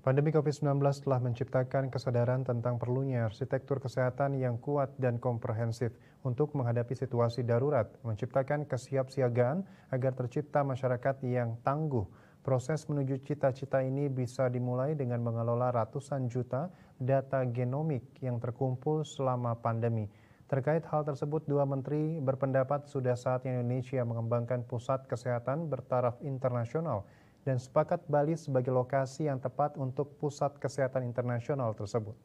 Pandemi COVID-19 telah menciptakan kesadaran tentang perlunya arsitektur kesehatan yang kuat dan komprehensif untuk menghadapi situasi darurat, menciptakan kesiapsiagaan agar tercipta masyarakat yang tangguh. Proses menuju cita-cita ini bisa dimulai dengan mengelola ratusan juta data genomik yang terkumpul selama pandemi. Terkait hal tersebut, dua menteri berpendapat sudah saatnya Indonesia mengembangkan pusat kesehatan bertaraf internasional dan sepakat Bali sebagai lokasi yang tepat untuk pusat kesehatan internasional tersebut.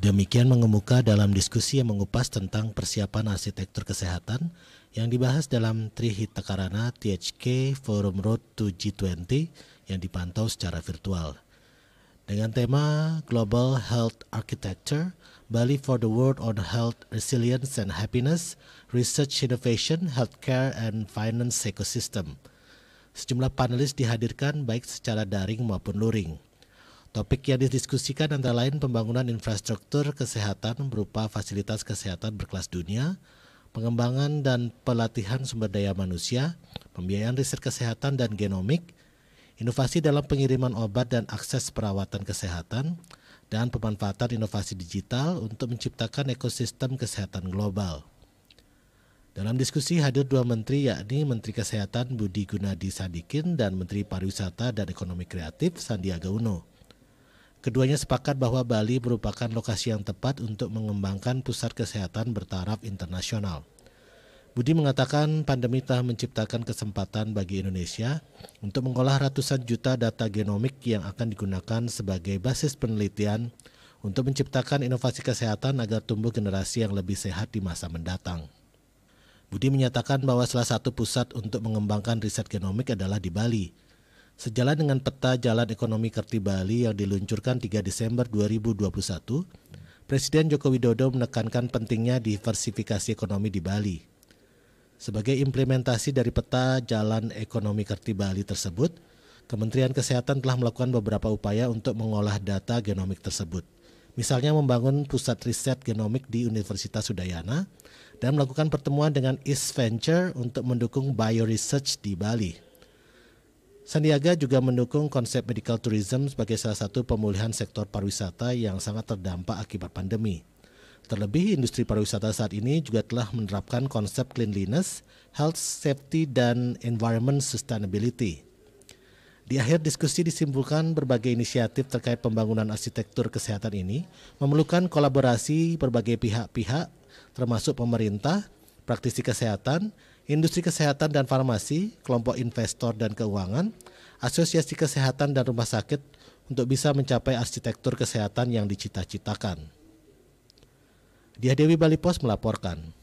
Demikian mengemuka dalam diskusi yang mengupas tentang persiapan arsitektur kesehatan yang dibahas dalam Trihita Karana THK Forum Road to G20 yang dipantau secara virtual dengan tema Global Health Architecture Bali for the World on Health Resilience and Happiness, Research Innovation, Healthcare and Finance Ecosystem. Sejumlah panelis dihadirkan baik secara daring maupun luring. Topik yang didiskusikan antara lain pembangunan infrastruktur kesehatan berupa fasilitas kesehatan berkelas dunia, pengembangan dan pelatihan sumber daya manusia, pembiayaan riset kesehatan dan genomik, inovasi dalam pengiriman obat dan akses perawatan kesehatan, dan pemanfaatan inovasi digital untuk menciptakan ekosistem kesehatan global. Dalam diskusi hadir dua menteri yakni Menteri Kesehatan Budi Gunadi Sadikin dan Menteri Pariwisata dan Ekonomi Kreatif Sandiaga Uno. Keduanya sepakat bahwa Bali merupakan lokasi yang tepat untuk mengembangkan pusat kesehatan bertaraf internasional. Budi mengatakan pandemi telah menciptakan kesempatan bagi Indonesia untuk mengolah ratusan juta data genomik yang akan digunakan sebagai basis penelitian untuk menciptakan inovasi kesehatan agar tumbuh generasi yang lebih sehat di masa mendatang. Budi menyatakan bahwa salah satu pusat untuk mengembangkan riset genomik adalah di Bali. Sejalan dengan peta jalan ekonomi Kerti Bali yang diluncurkan 3 Desember 2021, Presiden Joko Widodo menekankan pentingnya diversifikasi ekonomi di Bali. Sebagai implementasi dari peta jalan ekonomi Kerti Bali tersebut, Kementerian Kesehatan telah melakukan beberapa upaya untuk mengolah data genomik tersebut. Misalnya membangun pusat riset genomik di Universitas Udayana dan melakukan pertemuan dengan East Venture untuk mendukung bio research di Bali. Sandiaga juga mendukung konsep medical tourism sebagai salah satu pemulihan sektor pariwisata yang sangat terdampak akibat pandemi. Terlebih, industri pariwisata saat ini juga telah menerapkan konsep cleanliness, health, safety, dan environment sustainability. Di akhir diskusi disimpulkan berbagai inisiatif terkait pembangunan arsitektur kesehatan ini memerlukan kolaborasi berbagai pihak-pihak termasuk pemerintah, praktisi kesehatan, industri kesehatan dan farmasi, kelompok investor dan keuangan, asosiasi kesehatan dan rumah sakit untuk bisa mencapai arsitektur kesehatan yang dicita-citakan. Dia Dewi Bali Pos melaporkan.